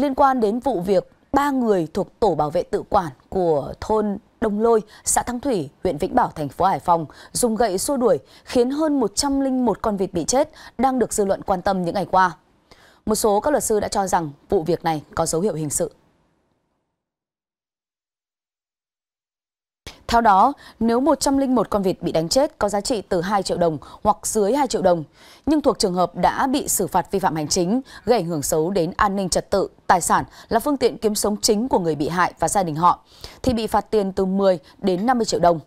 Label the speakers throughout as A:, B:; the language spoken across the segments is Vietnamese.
A: Liên quan đến vụ việc ba người thuộc tổ bảo vệ tự quản của thôn Đông Lôi, xã Thăng Thủy, huyện Vĩnh Bảo, thành phố Hải Phòng dùng gậy xua đuổi khiến hơn 101 con vịt bị chết đang được dư luận quan tâm những ngày qua. Một số các luật sư đã cho rằng vụ việc này có dấu hiệu hình sự. Theo đó, nếu 101 con vịt bị đánh chết có giá trị từ 2 triệu đồng hoặc dưới 2 triệu đồng, nhưng thuộc trường hợp đã bị xử phạt vi phạm hành chính, gây ảnh hưởng xấu đến an ninh trật tự, tài sản là phương tiện kiếm sống chính của người bị hại và gia đình họ, thì bị phạt tiền từ 10 đến 50 triệu đồng.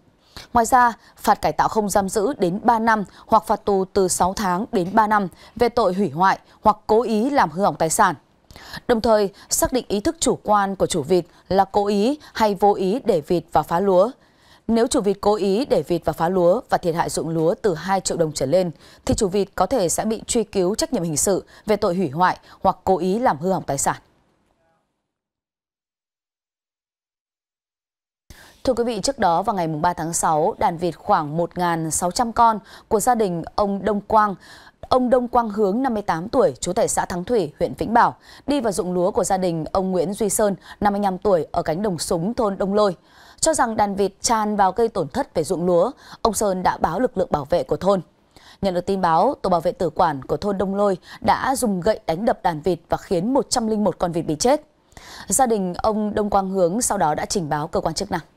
A: Ngoài ra, phạt cải tạo không giam giữ đến 3 năm hoặc phạt tù từ 6 tháng đến 3 năm về tội hủy hoại hoặc cố ý làm hư hỏng tài sản. Đồng thời, xác định ý thức chủ quan của chủ vịt là cố ý hay vô ý để vịt và phá lúa, nếu chủ vịt cố ý để vịt vào phá lúa và thiệt hại dụng lúa từ 2 triệu đồng trở lên, thì chủ vịt có thể sẽ bị truy cứu trách nhiệm hình sự về tội hủy hoại hoặc cố ý làm hư hỏng tài sản. Thưa quý vị, trước đó vào ngày 3 tháng 6, đàn vịt khoảng 1.600 con của gia đình ông Đông Quang, ông Đông Quang Hướng 58 tuổi, chú tại xã Thắng Thủy, huyện Vĩnh Bảo, đi vào dụng lúa của gia đình ông Nguyễn Duy Sơn, 55 tuổi, ở cánh đồng súng thôn Đông Lôi. Cho rằng đàn vịt tràn vào gây tổn thất về dụng lúa, ông Sơn đã báo lực lượng bảo vệ của thôn. Nhận được tin báo, tổ bảo vệ tử quản của thôn Đông Lôi đã dùng gậy đánh đập đàn vịt và khiến 101 con vịt bị chết. Gia đình ông Đông Quang Hướng sau đó đã trình báo cơ quan chức năng.